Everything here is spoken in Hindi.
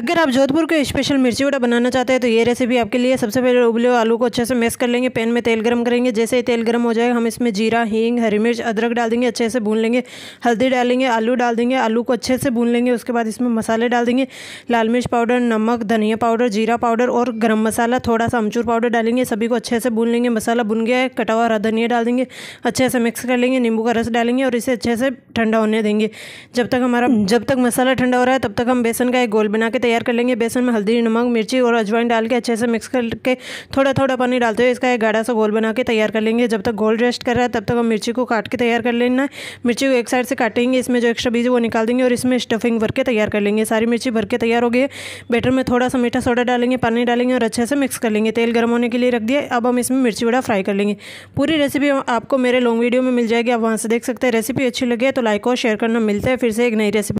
अगर आप जोधपुर के स्पेशल मिर्ची वड़ा बनाना चाहते हैं तो ये रेसिपी आपके लिए सबसे पहले उबले हुए आलू को अच्छे से मैश कर लेंगे पैन में तेल गर्म करेंगे जैसे ही तेल गर्म हो जाएगा हम इसमें जीरा हींग हरी मिर्च अदरक डाल देंगे अच्छे से भून लेंगे हल्दी डालेंगे आलू डाल देंगे आलू को अच्छे से भून लेंगे उसके बाद इसमें मसाले डाल देंगे लाल मिर्च पाउडर नमक धनिया पाउडर जीरा पाउडर और गर्म मसाला थोड़ा सा अमचूर पाउडर डालेंगे सभी को अच्छे से भून लेंगे मसाला भुन गया है कटा हुआ हरा धनिया डाल देंगे अच्छे से मिक्स कर लेंगे नींबू का रस डालेंगे और इसे अच्छे से ठंडा होने देंगे जब तक हमारा जब तक मसाला ठंडा हो रहा है तब तक हम बेसन का एक गोल बना के तैयार कर लेंगे बेसन में हल्दी नमक मिर्ची और अजवाइन डाल के अच्छे से मिक्स करके थोड़ा थोड़ा पानी डालते हुए इसका एक गाढ़ा सा गोल बना के तैयार कर लेंगे जब तक गोल रेस्ट कर रहा है तब तक हम मिर्ची को काट के तैयार कर लेना मिर्ची को एक साइड से काटेंगे इसमें जो एक्स्ट्रा बीज वो निकाल देंगे और इसमें स्टफिंग भर के तैयार कर लेंगे सारी मिर्ची भर के तैयार हो गई बेटर में थोड़ा सा मीठा सोडा डालेंगे पानी डालेंगे और अच्छे से मिक्स कर लेंगे तेल गर्म होने के लिए रख दिया अब हम इसमें मिर्ची वड़ा फ्राई कर लेंगे पूरी रेसिपी आपको मेरे लॉन्ग वीडियो में मिल जाएगी आप वहाँ से देख सकते हैं रेसिपी अच्छी लगी है तो लाइक और शेयर करना मिलता है फिर से एक नई रेसिपी